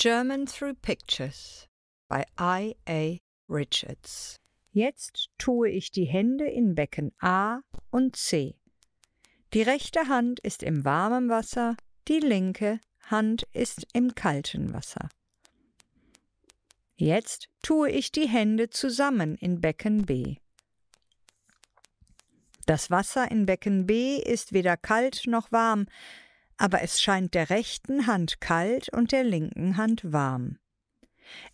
German Through Pictures by I. A. Richards. Jetzt tue ich die Hände in Becken A und C. Die rechte Hand ist im warmen Wasser, die linke Hand ist im kalten Wasser. Jetzt tue ich die Hände zusammen in Becken B. Das Wasser in Becken B ist weder kalt noch warm, aber es scheint der rechten Hand kalt und der linken Hand warm.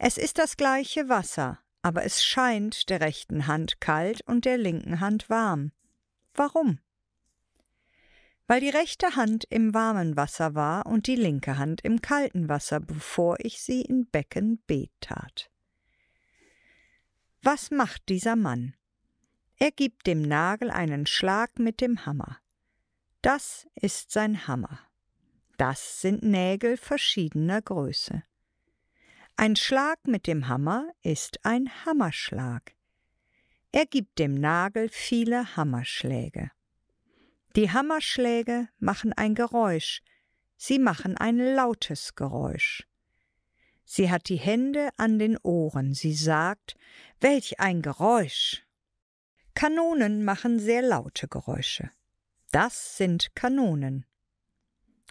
Es ist das gleiche Wasser, aber es scheint der rechten Hand kalt und der linken Hand warm. Warum? Weil die rechte Hand im warmen Wasser war und die linke Hand im kalten Wasser, bevor ich sie in Becken B tat. Was macht dieser Mann? Er gibt dem Nagel einen Schlag mit dem Hammer. Das ist sein Hammer. Das sind Nägel verschiedener Größe. Ein Schlag mit dem Hammer ist ein Hammerschlag. Er gibt dem Nagel viele Hammerschläge. Die Hammerschläge machen ein Geräusch, sie machen ein lautes Geräusch. Sie hat die Hände an den Ohren, sie sagt, welch ein Geräusch. Kanonen machen sehr laute Geräusche. Das sind Kanonen.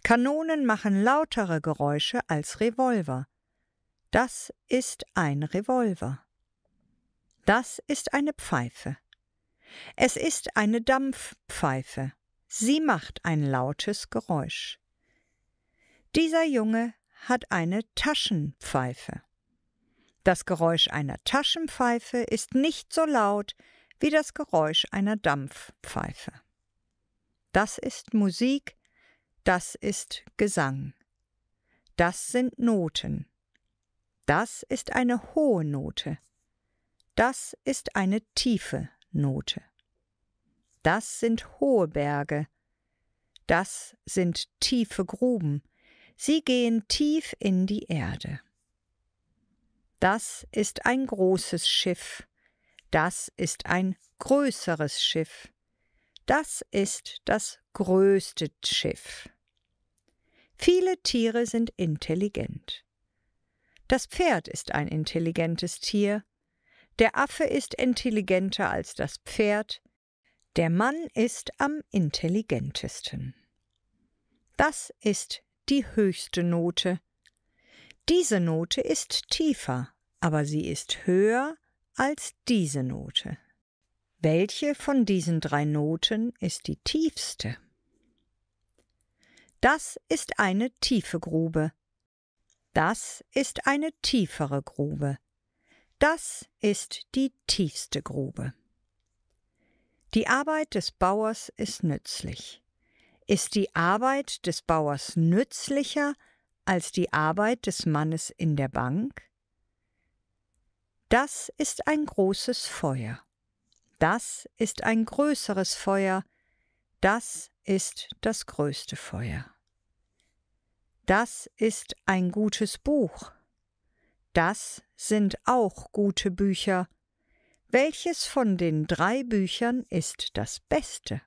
Kanonen machen lautere Geräusche als Revolver. Das ist ein Revolver. Das ist eine Pfeife. Es ist eine Dampfpfeife. Sie macht ein lautes Geräusch. Dieser Junge hat eine Taschenpfeife. Das Geräusch einer Taschenpfeife ist nicht so laut wie das Geräusch einer Dampfpfeife. Das ist Musik, das ist Gesang. Das sind Noten. Das ist eine hohe Note. Das ist eine tiefe Note. Das sind hohe Berge. Das sind tiefe Gruben. Sie gehen tief in die Erde. Das ist ein großes Schiff. Das ist ein größeres Schiff. Das ist das größte Schiff. Viele Tiere sind intelligent. Das Pferd ist ein intelligentes Tier, der Affe ist intelligenter als das Pferd, der Mann ist am intelligentesten. Das ist die höchste Note. Diese Note ist tiefer, aber sie ist höher als diese Note. Welche von diesen drei Noten ist die tiefste? Das ist eine tiefe Grube. Das ist eine tiefere Grube. Das ist die tiefste Grube. Die Arbeit des Bauers ist nützlich. Ist die Arbeit des Bauers nützlicher als die Arbeit des Mannes in der Bank? Das ist ein großes Feuer. Das ist ein größeres Feuer das ist das größte Feuer. Das ist ein gutes Buch. Das sind auch gute Bücher. Welches von den drei Büchern ist das beste?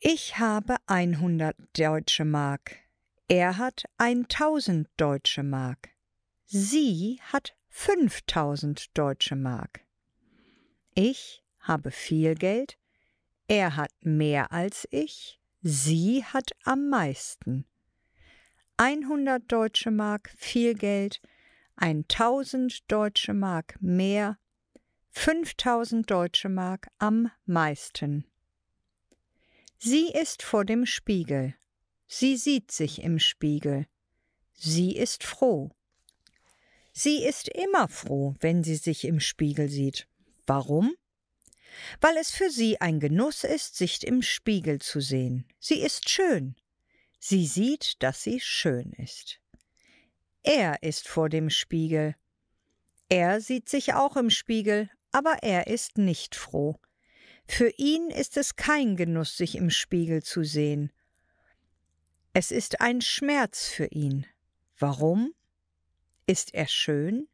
Ich habe 100 deutsche Mark. Er hat 1000 deutsche Mark. Sie hat 5000 deutsche Mark. Ich habe viel Geld, er hat mehr als ich, sie hat am meisten. 100 deutsche Mark viel Geld, 1000 deutsche Mark mehr, 5000 deutsche Mark am meisten. Sie ist vor dem Spiegel. Sie sieht sich im Spiegel. Sie ist froh. Sie ist immer froh, wenn sie sich im Spiegel sieht. Warum? weil es für sie ein Genuss ist, sich im Spiegel zu sehen. Sie ist schön. Sie sieht, dass sie schön ist. Er ist vor dem Spiegel. Er sieht sich auch im Spiegel, aber er ist nicht froh. Für ihn ist es kein Genuss, sich im Spiegel zu sehen. Es ist ein Schmerz für ihn. Warum? Ist er schön?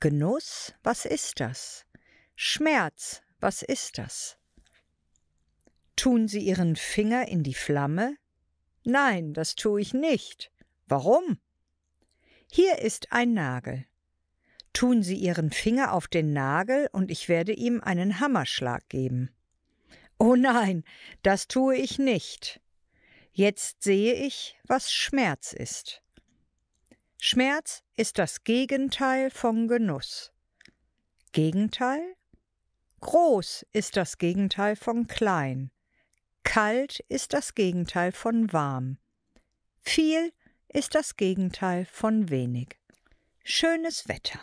Genuss? Was ist das? Schmerz, was ist das? Tun Sie Ihren Finger in die Flamme? Nein, das tue ich nicht. Warum? Hier ist ein Nagel. Tun Sie Ihren Finger auf den Nagel und ich werde ihm einen Hammerschlag geben. Oh nein, das tue ich nicht. Jetzt sehe ich, was Schmerz ist. Schmerz ist das Gegenteil von Genuss. Gegenteil? Groß ist das Gegenteil von klein. Kalt ist das Gegenteil von warm. Viel ist das Gegenteil von wenig. Schönes Wetter.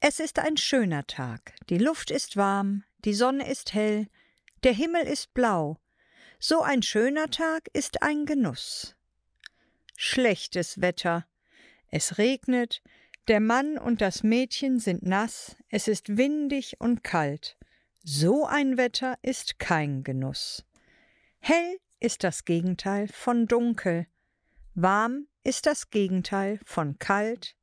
Es ist ein schöner Tag. Die Luft ist warm, die Sonne ist hell, der Himmel ist blau. So ein schöner Tag ist ein Genuss. Schlechtes Wetter. Es regnet, der Mann und das Mädchen sind nass, es ist windig und kalt. So ein Wetter ist kein Genuss. Hell ist das Gegenteil von dunkel, warm ist das Gegenteil von kalt,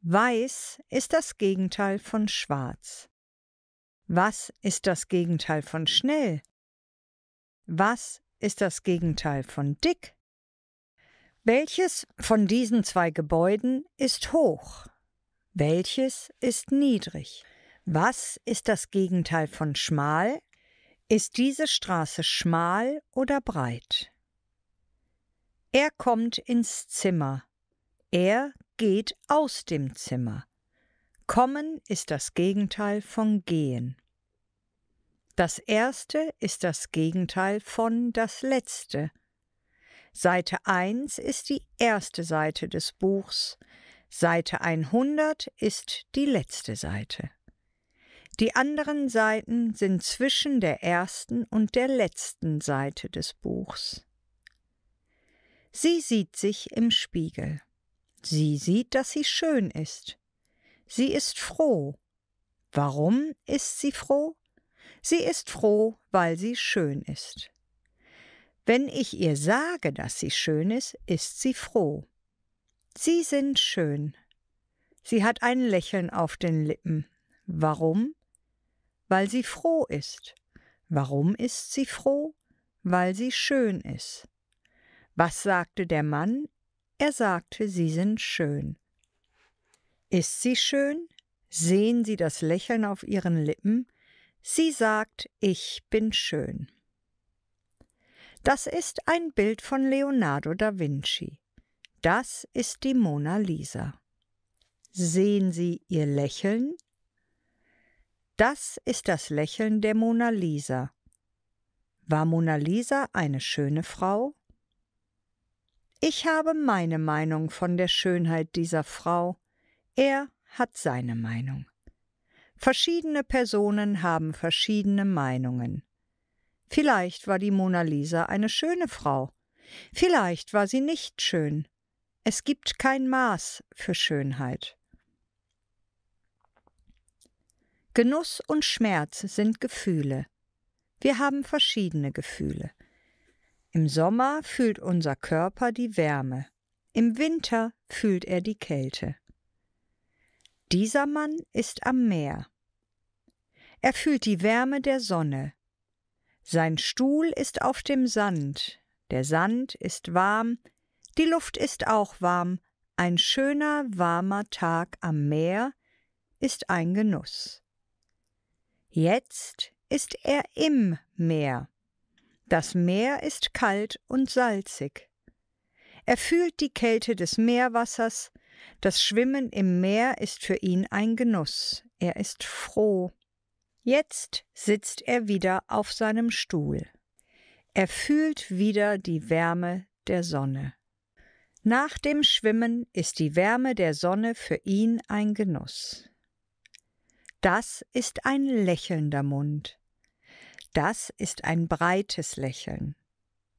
weiß ist das Gegenteil von schwarz. Was ist das Gegenteil von schnell? Was ist das Gegenteil von dick? Welches von diesen zwei Gebäuden ist hoch? Welches ist niedrig? Was ist das Gegenteil von schmal? Ist diese Straße schmal oder breit? Er kommt ins Zimmer. Er geht aus dem Zimmer. Kommen ist das Gegenteil von gehen. Das erste ist das Gegenteil von das letzte. Seite 1 ist die erste Seite des Buchs, Seite 100 ist die letzte Seite. Die anderen Seiten sind zwischen der ersten und der letzten Seite des Buchs. Sie sieht sich im Spiegel. Sie sieht, dass sie schön ist. Sie ist froh. Warum ist sie froh? Sie ist froh, weil sie schön ist. Wenn ich ihr sage, dass sie schön ist, ist sie froh. Sie sind schön. Sie hat ein Lächeln auf den Lippen. Warum? Weil sie froh ist. Warum ist sie froh? Weil sie schön ist. Was sagte der Mann? Er sagte, sie sind schön. Ist sie schön? Sehen Sie das Lächeln auf ihren Lippen? Sie sagt, ich bin schön. Das ist ein Bild von Leonardo da Vinci. Das ist die Mona Lisa. Sehen Sie ihr Lächeln? Das ist das Lächeln der Mona Lisa. War Mona Lisa eine schöne Frau? Ich habe meine Meinung von der Schönheit dieser Frau, er hat seine Meinung. Verschiedene Personen haben verschiedene Meinungen. Vielleicht war die Mona Lisa eine schöne Frau. Vielleicht war sie nicht schön. Es gibt kein Maß für Schönheit. Genuss und Schmerz sind Gefühle. Wir haben verschiedene Gefühle. Im Sommer fühlt unser Körper die Wärme, im Winter fühlt er die Kälte. Dieser Mann ist am Meer. Er fühlt die Wärme der Sonne, sein Stuhl ist auf dem Sand, der Sand ist warm, die Luft ist auch warm, ein schöner, warmer Tag am Meer ist ein Genuss. Jetzt ist er im Meer. Das Meer ist kalt und salzig. Er fühlt die Kälte des Meerwassers, das Schwimmen im Meer ist für ihn ein Genuss, er ist froh. Jetzt sitzt er wieder auf seinem Stuhl. Er fühlt wieder die Wärme der Sonne. Nach dem Schwimmen ist die Wärme der Sonne für ihn ein Genuss. Das ist ein lächelnder Mund. Das ist ein breites Lächeln.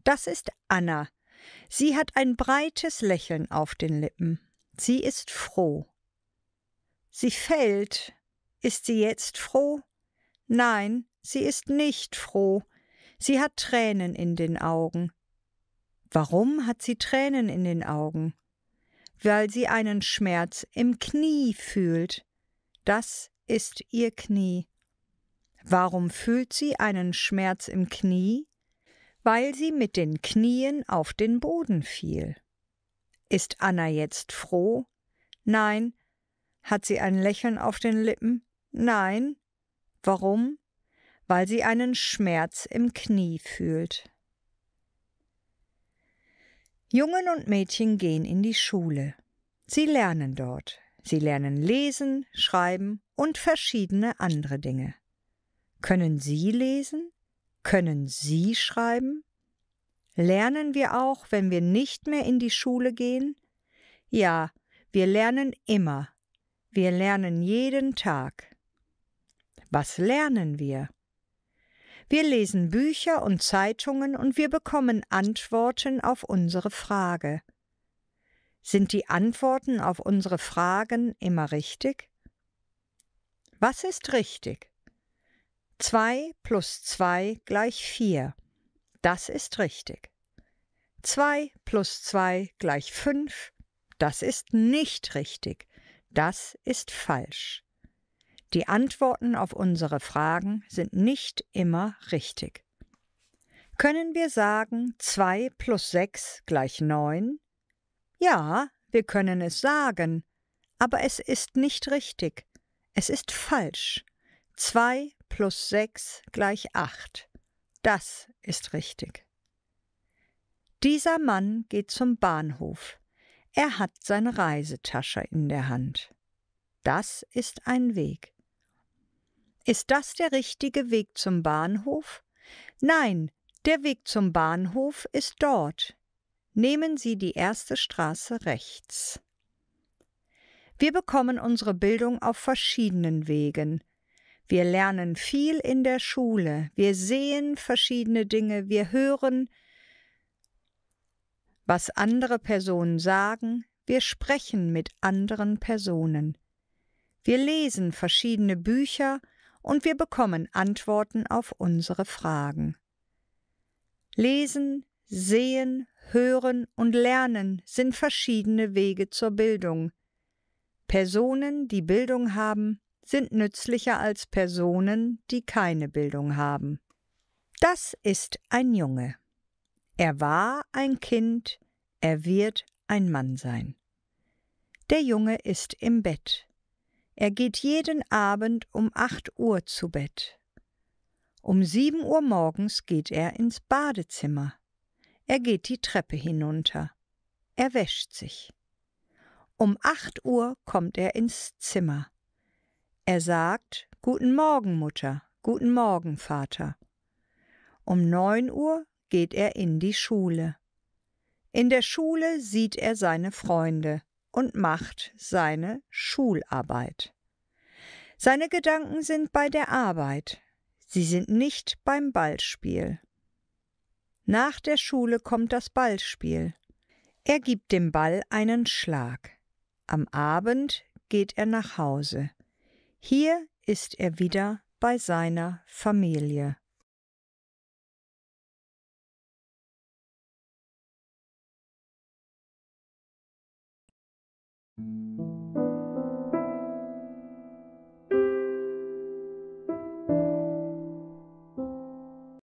Das ist Anna. Sie hat ein breites Lächeln auf den Lippen. Sie ist froh. Sie fällt. Ist sie jetzt froh? Nein, sie ist nicht froh. Sie hat Tränen in den Augen. Warum hat sie Tränen in den Augen? Weil sie einen Schmerz im Knie fühlt. Das ist ihr Knie. Warum fühlt sie einen Schmerz im Knie? Weil sie mit den Knien auf den Boden fiel. Ist Anna jetzt froh? Nein. Hat sie ein Lächeln auf den Lippen? Nein. Warum? Weil sie einen Schmerz im Knie fühlt. Jungen und Mädchen gehen in die Schule. Sie lernen dort. Sie lernen lesen, schreiben und verschiedene andere Dinge. Können Sie lesen? Können Sie schreiben? Lernen wir auch, wenn wir nicht mehr in die Schule gehen? Ja, wir lernen immer. Wir lernen jeden Tag. Was lernen wir? Wir lesen Bücher und Zeitungen und wir bekommen Antworten auf unsere Frage. Sind die Antworten auf unsere Fragen immer richtig? Was ist richtig? 2 plus 2 gleich 4. Das ist richtig. 2 plus 2 gleich 5. Das ist nicht richtig. Das ist falsch. Die Antworten auf unsere Fragen sind nicht immer richtig. Können wir sagen, 2 plus 6 gleich 9? Ja, wir können es sagen, aber es ist nicht richtig. Es ist falsch. 2 plus 6 gleich 8. Das ist richtig. Dieser Mann geht zum Bahnhof. Er hat seine Reisetasche in der Hand. Das ist ein Weg. Ist das der richtige Weg zum Bahnhof? Nein, der Weg zum Bahnhof ist dort. Nehmen Sie die erste Straße rechts. Wir bekommen unsere Bildung auf verschiedenen Wegen. Wir lernen viel in der Schule, wir sehen verschiedene Dinge, wir hören, was andere Personen sagen, wir sprechen mit anderen Personen. Wir lesen verschiedene Bücher, und wir bekommen Antworten auf unsere Fragen. Lesen, Sehen, Hören und Lernen sind verschiedene Wege zur Bildung. Personen, die Bildung haben, sind nützlicher als Personen, die keine Bildung haben. Das ist ein Junge. Er war ein Kind, er wird ein Mann sein. Der Junge ist im Bett. Er geht jeden Abend um 8 Uhr zu Bett. Um 7 Uhr morgens geht er ins Badezimmer. Er geht die Treppe hinunter. Er wäscht sich. Um 8 Uhr kommt er ins Zimmer. Er sagt Guten Morgen, Mutter, Guten Morgen, Vater. Um 9 Uhr geht er in die Schule. In der Schule sieht er seine Freunde und macht seine Schularbeit. Seine Gedanken sind bei der Arbeit, sie sind nicht beim Ballspiel. Nach der Schule kommt das Ballspiel. Er gibt dem Ball einen Schlag. Am Abend geht er nach Hause. Hier ist er wieder bei seiner Familie. thank you